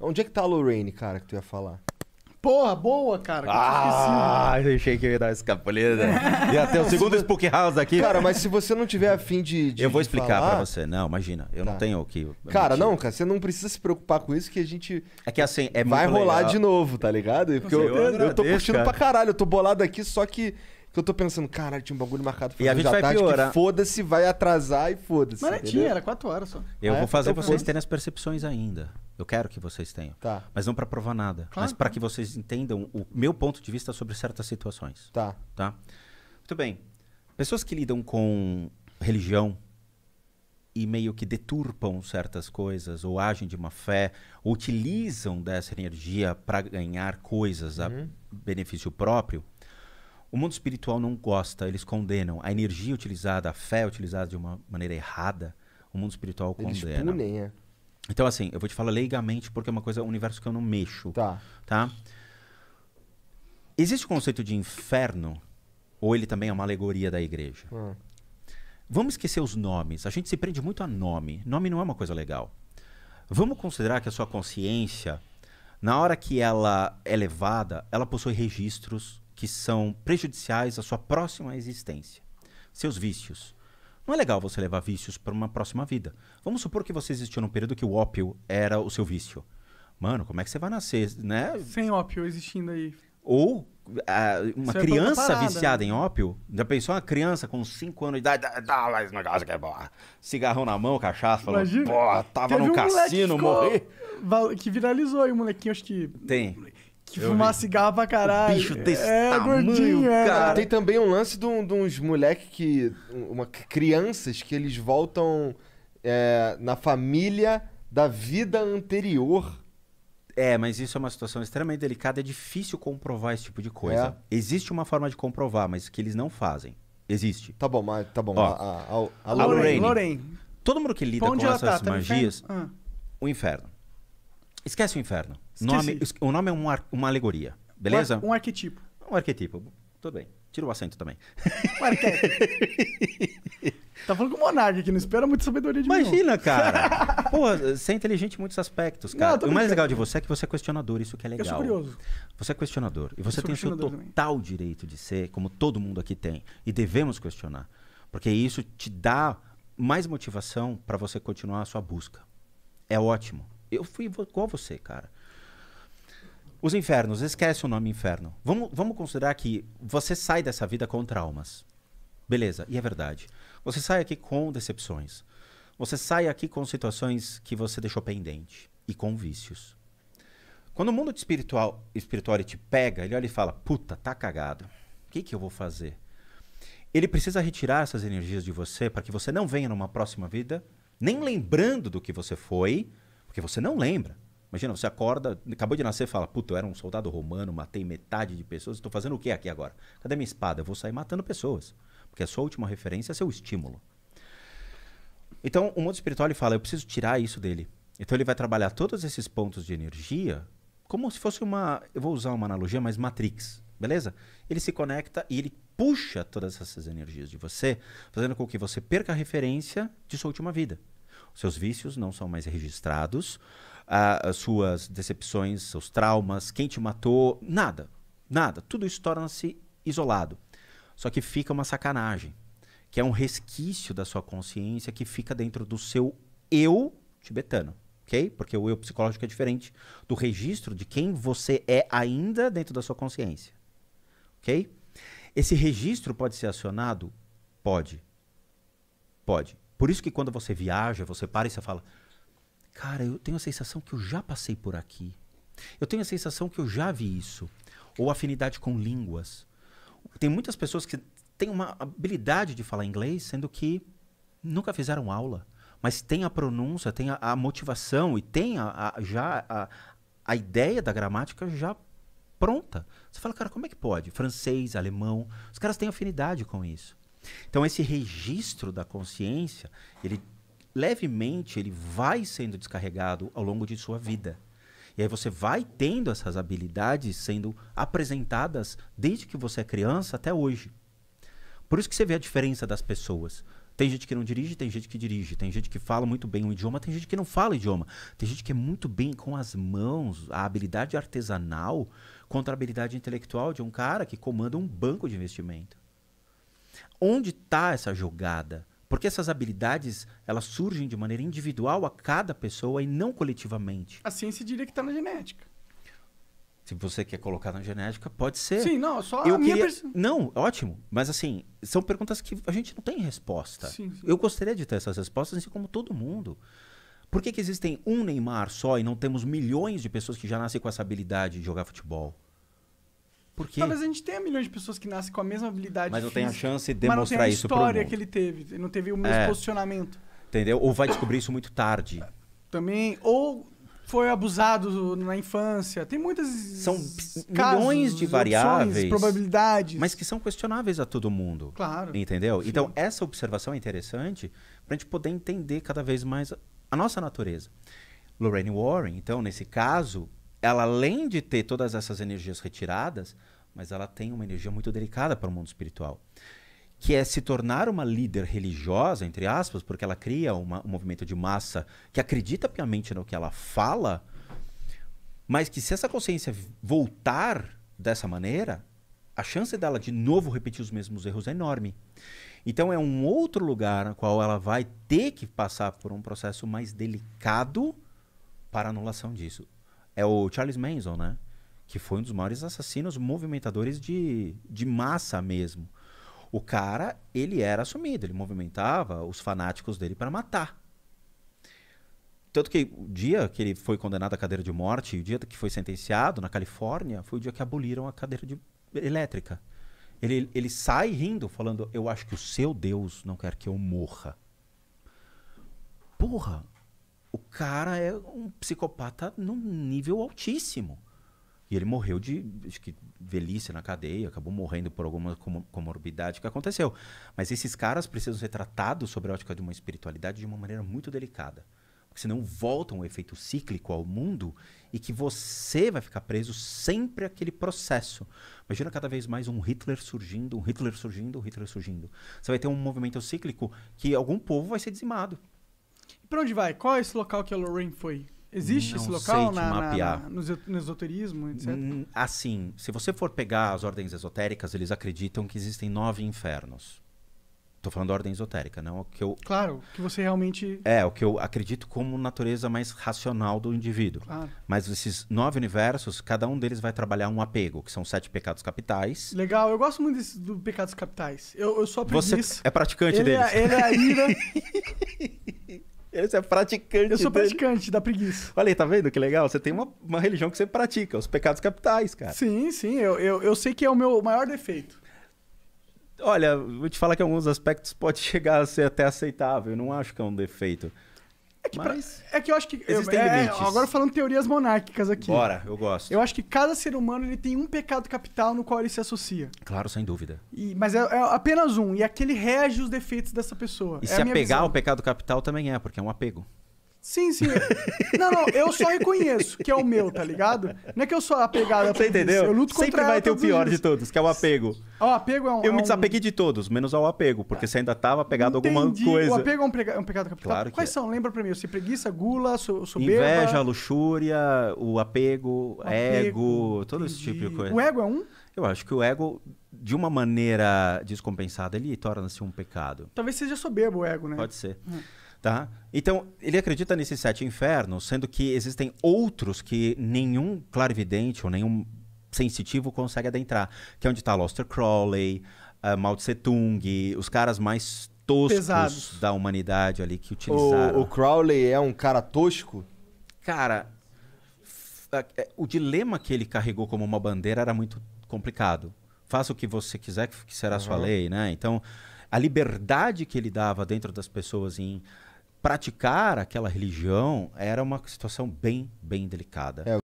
Onde é que tá a Lorraine, cara, que tu ia falar? Porra, boa, cara. Ah, eu achei que eu ia dar esse escapulida. Ia ter o segundo Spook House aqui. Cara, mas se você não tiver afim de, de. Eu vou explicar falar... pra você. Não, imagina. Eu tá. não tenho o que. Cara, não, cara, você não precisa se preocupar com isso que a gente. É que assim, é Vai rolar legal. de novo, tá ligado? Porque eu, eu, eu, eu, tô curtindo cara. pra caralho. Eu tô bolado aqui, só que que eu tô pensando, caralho, tinha um bagulho marcado pra e a gente vai tarde, piorar. foda-se, vai atrasar e foda-se. Mas é tinha, era quatro horas só. Eu vou é, fazer então, vocês terem as percepções ainda. Eu quero que vocês tenham. Tá. Mas não para provar nada. Claro. Mas para que vocês entendam o meu ponto de vista sobre certas situações. Tá. Tá? Muito bem. Pessoas que lidam com religião e meio que deturpam certas coisas, ou agem de má fé, ou utilizam dessa energia para ganhar coisas uhum. a benefício próprio, o mundo espiritual não gosta, eles condenam. A energia utilizada, a fé utilizada de uma maneira errada, o mundo espiritual condena. Eles punem, é. Então, assim, eu vou te falar leigamente porque é uma coisa, um universo que eu não mexo. Tá. Tá? Existe o conceito de inferno, ou ele também é uma alegoria da igreja? Hum. Vamos esquecer os nomes. A gente se prende muito a nome. Nome não é uma coisa legal. Vamos considerar que a sua consciência, na hora que ela é levada, ela possui registros que são prejudiciais à sua próxima existência. Seus vícios. Não é legal você levar vícios para uma próxima vida. Vamos supor que você existiu num período que o ópio era o seu vício. Mano, como é que você vai nascer, né? Sem ópio existindo aí. Ou uma Isso é criança é viciada né? em ópio, já pensou uma criança com 5 anos de idade, dá mais negócio que é boa. Cigarrão na mão, cachaça, falando, Imagina, pô, tava num um cassino, morri. Que viralizou aí, um molequinho, acho que. Tem. Que fumar cigarro pra caralho. O bicho desse é, é tamanho, gordinho, é. cara. Tem também um lance de, de uns moleques que... Uma, crianças que eles voltam é, na família da vida anterior. É, mas isso é uma situação extremamente delicada. É difícil comprovar esse tipo de coisa. É. Existe uma forma de comprovar, mas que eles não fazem. Existe. Tá bom, mas tá bom. Ó, a, a, a, a Lorraine. Lorraine. Todo mundo que lida com essas tá, tá magias, tá ah. o inferno. Esquece o inferno. Nome, o nome é uma uma alegoria, beleza? Um, ar, um arquetipo. Um arquetipo. Tudo bem. Tira o acento também. Um arquétipo. Tá falando com o Monark aqui, não espera muita sabedoria de Imagina, mim. Imagina, cara. Pô, você é inteligente em muitos aspectos, cara. Não, o mais legal de você é que você é questionador, isso que é legal. Eu sou curioso. Você é questionador. E você tem o seu total também. direito de ser, como todo mundo aqui tem. E devemos questionar. Porque isso te dá mais motivação para você continuar a sua busca. É ótimo. Eu fui igual você, cara. Os infernos, esquece o nome inferno. Vamos, vamos considerar que você sai dessa vida com traumas. Beleza, e é verdade. Você sai aqui com decepções. Você sai aqui com situações que você deixou pendente e com vícios. Quando o mundo espiritual, espiritual te pega, ele olha e fala: puta, tá cagado. O que, que eu vou fazer? Ele precisa retirar essas energias de você para que você não venha numa próxima vida, nem lembrando do que você foi, porque você não lembra. Imagina, você acorda, acabou de nascer e fala: Puta, eu era um soldado romano, matei metade de pessoas, estou fazendo o que aqui agora? Cadê minha espada? Eu vou sair matando pessoas. Porque a sua última referência é seu estímulo. Então, o mundo espiritual ele fala: Eu preciso tirar isso dele. Então, ele vai trabalhar todos esses pontos de energia como se fosse uma. Eu vou usar uma analogia, mas Matrix. Beleza? Ele se conecta e ele puxa todas essas energias de você, fazendo com que você perca a referência de sua última vida. Seus vícios não são mais registrados, ah, as suas decepções, seus traumas, quem te matou, nada. Nada. Tudo isso torna-se isolado. Só que fica uma sacanagem, que é um resquício da sua consciência que fica dentro do seu eu tibetano. Okay? Porque o eu psicológico é diferente do registro de quem você é ainda dentro da sua consciência, ok? Esse registro pode ser acionado? Pode. Pode. Por isso que quando você viaja, você para e você fala: Cara, eu tenho a sensação que eu já passei por aqui. Eu tenho a sensação que eu já vi isso. Ou afinidade com línguas. Tem muitas pessoas que têm uma habilidade de falar inglês, sendo que nunca fizeram aula. Mas tem a pronúncia, tem a, a motivação e tem a, a, já a, a ideia da gramática já pronta. Você fala, cara, como é que pode? Francês, alemão. Os caras têm afinidade com isso. Então esse registro da consciência, ele levemente ele vai sendo descarregado ao longo de sua vida. E aí você vai tendo essas habilidades sendo apresentadas desde que você é criança até hoje. Por isso que você vê a diferença das pessoas. Tem gente que não dirige, tem gente que dirige, tem gente que fala muito bem o idioma, tem gente que não fala idioma, tem gente que é muito bem com as mãos, a habilidade artesanal contra a habilidade intelectual de um cara que comanda um banco de investimento. Onde está essa jogada? Porque essas habilidades, elas surgem de maneira individual a cada pessoa e não coletivamente. A ciência diria que está na genética. Se você quer colocar na genética, pode ser. Sim, não, só eu a minha Pers... Não, ótimo. Mas assim, são perguntas que a gente não tem resposta. Sim, sim. Eu gostaria de ter essas respostas, assim como todo mundo. Por que, que existem um Neymar só e não temos milhões de pessoas que já nascem com essa habilidade de jogar futebol? Por quê? Talvez a gente tenha milhões de pessoas que nascem com a mesma habilidade. Mas não física, tem a chance de demonstrar isso para o mundo. Mas não tem a história que ele teve. Ele não teve o mesmo é. posicionamento. Entendeu? Ou vai descobrir isso muito tarde. Também. Ou foi abusado na infância. Tem muitas são casos, milhões de variáveis, opções, probabilidades, mas que são questionáveis a todo mundo. Claro. Entendeu? Sim. Então essa observação é interessante para a gente poder entender cada vez mais a nossa natureza. Lorraine Warren, então, nesse caso, ela além de ter todas essas energias retiradas, mas ela tem uma energia muito delicada para o mundo espiritual, que é se tornar uma líder religiosa, entre aspas, porque ela cria uma, um movimento de massa que acredita piamente no que ela fala, mas que se essa consciência voltar dessa maneira, a chance dela de novo repetir os mesmos erros é enorme. Então é um outro lugar no qual ela vai ter que passar por um processo mais delicado para anulação disso é o Charles Manson, né? Que foi um dos maiores assassinos movimentadores de, de massa mesmo. O cara, ele era assumido, ele movimentava os fanáticos dele para matar. Tanto que o dia que ele foi condenado à cadeira de morte, o dia que foi sentenciado na Califórnia, foi o dia que aboliram a cadeira de... elétrica. Ele, ele sai rindo, falando: Eu acho que o seu Deus não quer que eu morra. Porra, o cara é um psicopata num nível altíssimo. E ele morreu de acho que, velhice na cadeia, acabou morrendo por alguma comorbidade que aconteceu. Mas esses caras precisam ser tratados sobre a ótica de uma espiritualidade de uma maneira muito delicada. Porque senão volta um efeito cíclico ao mundo e que você vai ficar preso sempre àquele processo. Imagina cada vez mais um Hitler surgindo, um Hitler surgindo, um Hitler surgindo. Você vai ter um movimento cíclico que algum povo vai ser dizimado. Pra onde vai? Qual é esse local que a Lorraine foi? Existe não esse local na, mapear. na, na, no esoterismo, etc? Assim, se você for pegar as ordens esotéricas, eles acreditam que existem nove infernos. Estou falando da ordem esotérica, não o que eu. Claro, que você realmente. É, o que eu acredito como natureza mais racional do indivíduo. Claro. Mas esses nove universos, cada um deles vai trabalhar um apego, que são sete pecados capitais. Legal, eu gosto muito desse, do pecados capitais. Eu, eu sou a Você é praticante ele é, deles. É, ele é a ira. Esse é praticante. Eu sou dele. praticante da preguiça. Olha aí, tá vendo que legal? Você tem uma, uma religião que você pratica, os pecados capitais, cara. Sim, sim. Eu, eu, eu sei que é o meu maior defeito. Olha, vou te falar que em alguns aspectos pode chegar a ser até aceitável. Eu não acho que é um defeito. É que, Mas... pra... é que eu acho que. Existem é, é limites. Agora falando teorias monárquicas aqui. Bora, eu gosto. Eu acho que cada ser humano ele tem um pecado capital no qual ele se associa. Claro, sem dúvida. E, mas é, é apenas um. E aquele rege os defeitos dessa pessoa. E é se apegar ao pecado capital também é, porque é um apego. Sim, sim. Não, não, eu só reconheço que é o meu, tá ligado? Não é que eu sou apegado a Você entendeu? Isso. Eu luto Sempre vai ter o pior de todos, que é o apego. Ah, o apego é um. Eu é me um... desapeguei de todos, menos ao apego, porque você ainda tava apegado a alguma coisa. O apego é um, prega... é um pecado capital. Claro Quais é. são? Lembra pra mim? Eu preguiça, gula, soberba. Inveja, luxúria, o apego, apego ego, todo esse tipo de coisa. O ego é um? Eu acho que o ego de uma maneira descompensada, ele torna-se um pecado. Talvez seja soberbo o ego, né? Pode ser. Hum. Tá? Então, ele acredita nesses sete infernos, sendo que existem outros que nenhum clarividente ou nenhum sensitivo consegue adentrar, que é onde está Loster Crowley, uh, Mao Tse Tung, os caras mais toscos Pesados. da humanidade ali que utilizaram. O, o Crowley é um cara tosco? Cara, eh, eh, o dilema que ele carregou como uma bandeira era muito complicado. Faça o que você quiser, que será uhum. sua lei, né? Então, a liberdade que ele dava dentro das pessoas em praticar aquela religião era uma situação bem, bem delicada. É,